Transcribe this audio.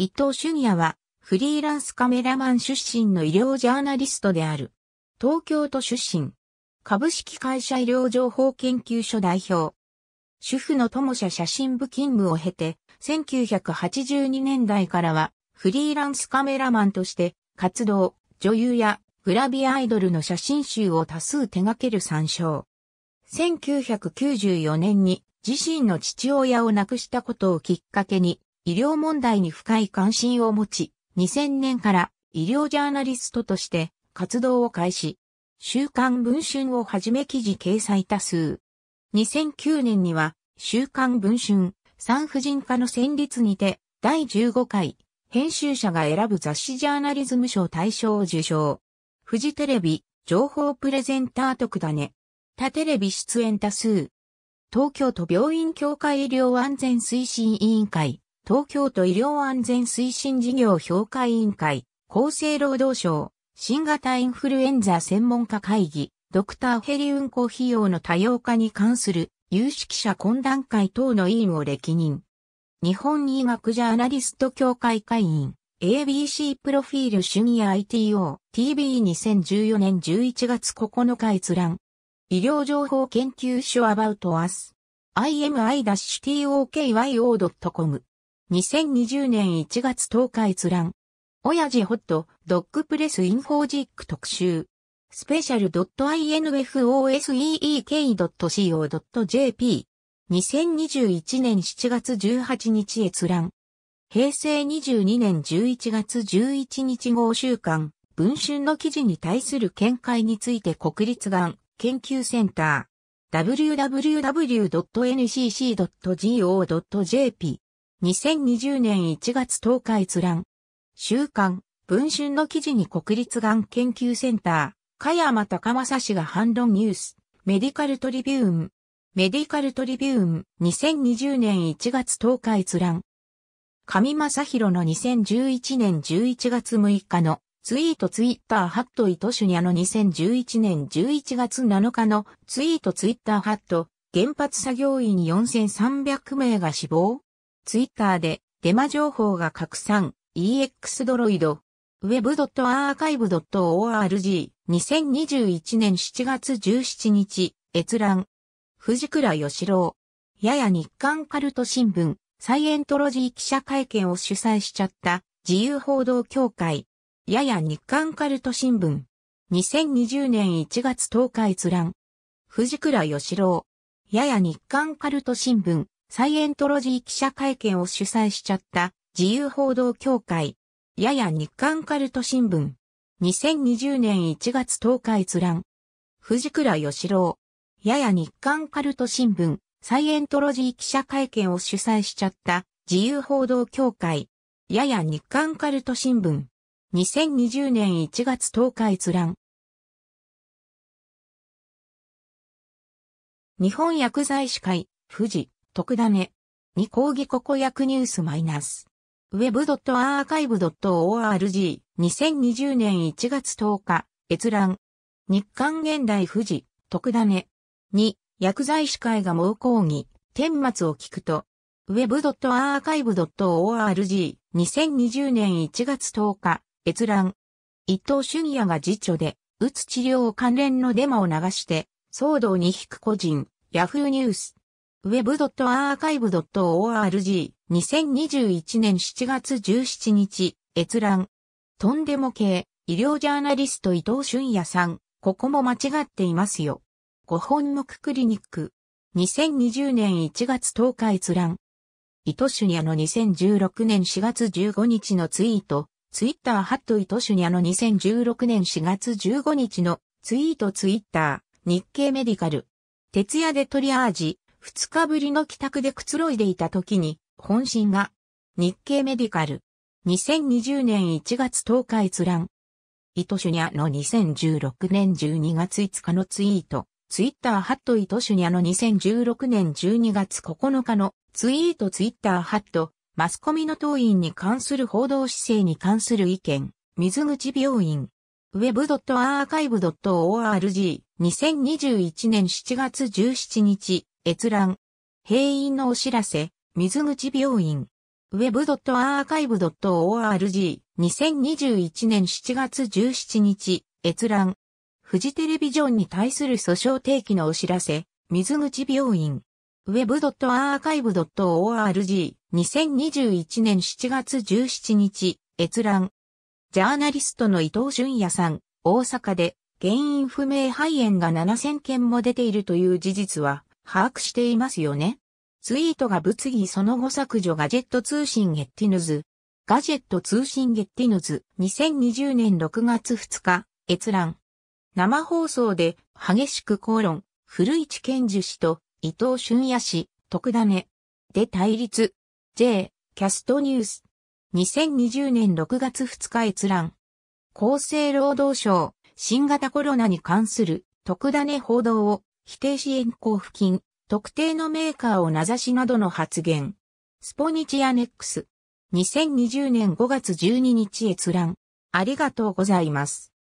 伊藤俊也は、フリーランスカメラマン出身の医療ジャーナリストである。東京都出身。株式会社医療情報研究所代表。主婦の友社写真部勤務を経て、1982年代からは、フリーランスカメラマンとして、活動、女優やグラビアアイドルの写真集を多数手掛ける参照。1994年に自身の父親を亡くしたことをきっかけに医療問題に深い関心を持ち、2000年から医療ジャーナリストとして活動を開始。週刊文春をはじめ記事掲載多数。2009年には週刊文春産婦人科の戦立にて第15回編集者が選ぶ雑誌ジャーナリズム賞大賞を受賞。フジテレビ情報プレゼンター特だね。他テレビ出演多数。東京都病院協会医療安全推進委員会東京都医療安全推進事業評価委員会、厚生労働省、新型インフルエンザ専門家会議、ドクターヘリ運行費用の多様化に関する有識者懇談会等の委員を歴任。日本医学ジャーナリスト協会会員、ABC プロフィール主義 ITO、TV2014 年11月9日閲覧。医療情報研究所 About Us。imi-tokyyo.com 2020年1月10日閲覧。親父ホット、ドッグプレスインフォジック特集。スペシャル .infosseek.co.jp。2021年7月18日閲覧。平成22年11月11日号週刊、文春の記事に対する見解について国立がん研究センター。www.ncc.go.jp 2020年1月10日閲覧。週刊、文春の記事に国立がん研究センター、加山隆正氏が反論ニュース、メディカルトリビューン。メディカルトリビューン、2020年1月10日閲覧。上正宏の2011年11月6日のツイートツイッターハットイトシュニの2011年11月7日のツイートツイッターハット原発作業員4300名が死亡ツイッターでデマ情報が拡散 EX ドロイド web.archive.org 2021年7月17日閲覧藤倉義郎やや日刊カルト新聞サイエントロジー記者会見を主催しちゃった自由報道協会やや日刊カルト新聞2020年1月10日閲覧藤倉義郎やや日刊カルト新聞サイエントロジー記者会見を主催しちゃった自由報道協会、やや日刊カルト新聞、2020年1月10日閲覧、藤倉義郎、やや日刊カルト新聞、サイエントロジー記者会見を主催しちゃった自由報道協会、やや日刊カルト新聞、2020年1月10日閲覧。日本薬剤師会、富士。特ダネ。に講義ここ役ニュースマイナス。web.archive.org 2020年1月10日閲覧。日刊現代富士特ダネ。二、薬剤師会が猛抗議、顛末を聞くと。web.archive.org 2020年1月10日閲覧。伊藤俊也が辞書で、うつ治療関連のデマを流して、騒動に引く個人、ヤフーニュース。web.archive.org 2021年7月17日閲覧とんでも系医療ジャーナリスト伊藤俊也さんここも間違っていますよご本目クリニック2020年1月10日閲覧伊藤俊也の2016年4月15日のツイートツイッターハット伊藤俊也の2016年4月15日のツイートツイッター日経メディカル徹夜でトリアージ二日ぶりの帰宅でくつろいでいた時に、本心が、日経メディカル、2020年1月10日閲覧。イトシュニャの2016年12月5日のツイート、ツイッターハットイトシュニャの2016年12月9日のツイートツイッターハット、マスコミの党員に関する報道姿勢に関する意見、水口病院。web.archive.org2021 年7月17日閲覧。閉院のお知らせ、水口病院。web.archive.org2021 年7月17日、閲覧。フジテレビジョンに対する訴訟提起のお知らせ、水口病院。web.archive.org2021 年7月17日、閲覧。ジャーナリストの伊藤淳也さん、大阪で原因不明肺炎が7000件も出ているという事実は、把握していますよね。ツイートが物議その後削除ガジェット通信ゲッティヌズ。ガジェット通信ゲッティヌズ2020年6月2日閲覧。生放送で激しく口論、古市健樹氏と伊藤俊也氏、徳田ね。で対立。J、キャストニュース。2020年6月2日閲覧。厚生労働省、新型コロナに関する特ダネ報道を否定支援交付金、特定のメーカーを名指しなどの発言。スポニチアネックス。2020年5月12日閲覧。ありがとうございます。